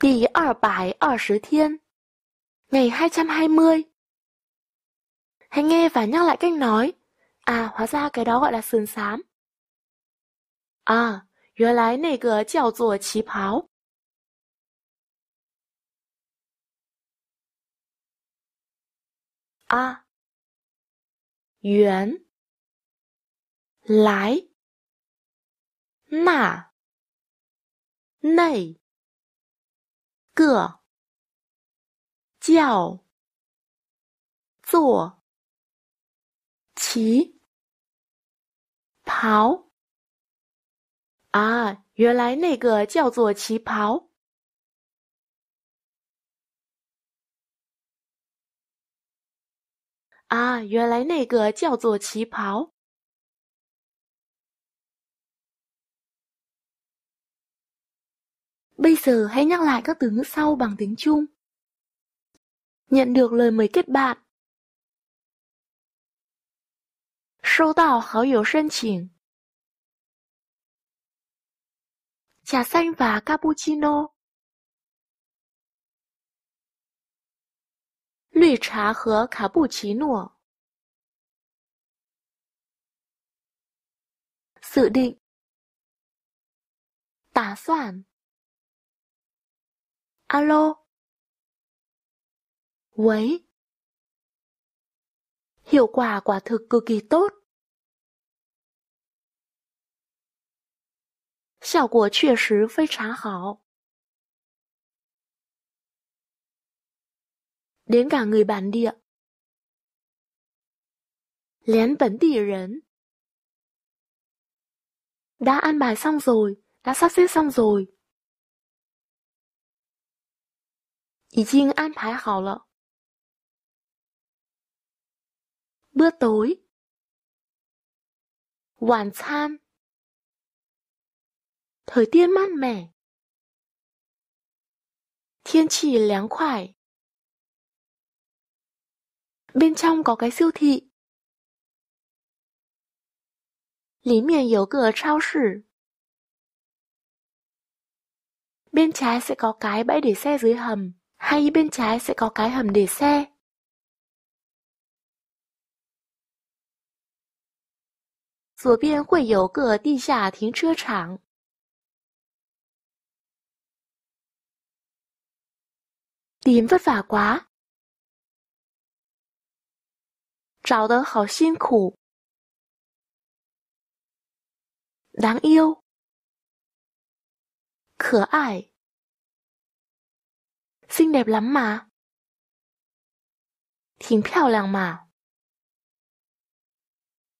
第二百二十 thiên Ngày 220 Hãy nghe và nhắc lại cách nói À, hóa ra cái đó gọi là sườn xám À, 原来那个叫做旗袍 À 原来那内个叫做旗袍啊，原来那个叫做旗袍啊，原来那个叫做旗袍。Bây giờ hãy nhắc lại các từ ngữ sau bằng tiếng Trung. Nhận được lời mời kết bạn. 收到好友申请。trà xanh và cappuccino. 绿茶和卡布奇诺。dự Alo. Quấy. Hiệu quả quả thực cực kỳ tốt. hiệu 效果确实非常好。Đến cả người bản địa. Lén bản địa 人. Đã ăn bài xong rồi, đã sắp xếp xong rồi, 已经安排好了。Bữa tối. Hoàn than. Thời tiết mát mẻ. Thiên chỉ láng khoải. Bên trong có cái siêu thị. 里面有个超市。Bên trái sẽ có cái bãi để xe dưới hầm hay bên trái sẽ có cái hầm để xe. xe 左边会有个地下停车场。Tìm vất vả quá. Chào đỡ hảo xin khủ. Đáng yêu. Khở ai xinh đẹp lắm mà. 挺漂亮 mà.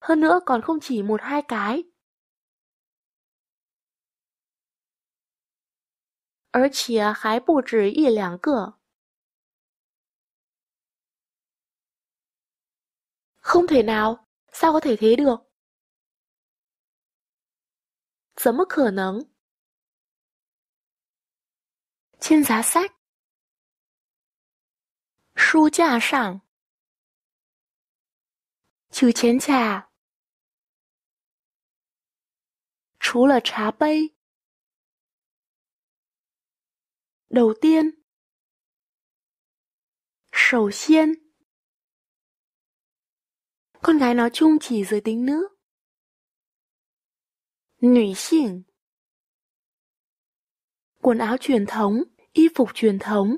Hơn nữa còn không chỉ một hai cái. 而且还不止一两个。Không thể nào, sao có thể thế được? 怎么可能？Trên giá sách 书架上。取钱卡。除了茶杯，đầu tiên, sầu xiên. Con gái nói chung chỉ giới tính nữ. Nữ xỉn. Quần áo truyền thống, y phục truyền thống,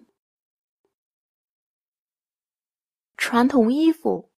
传统衣服。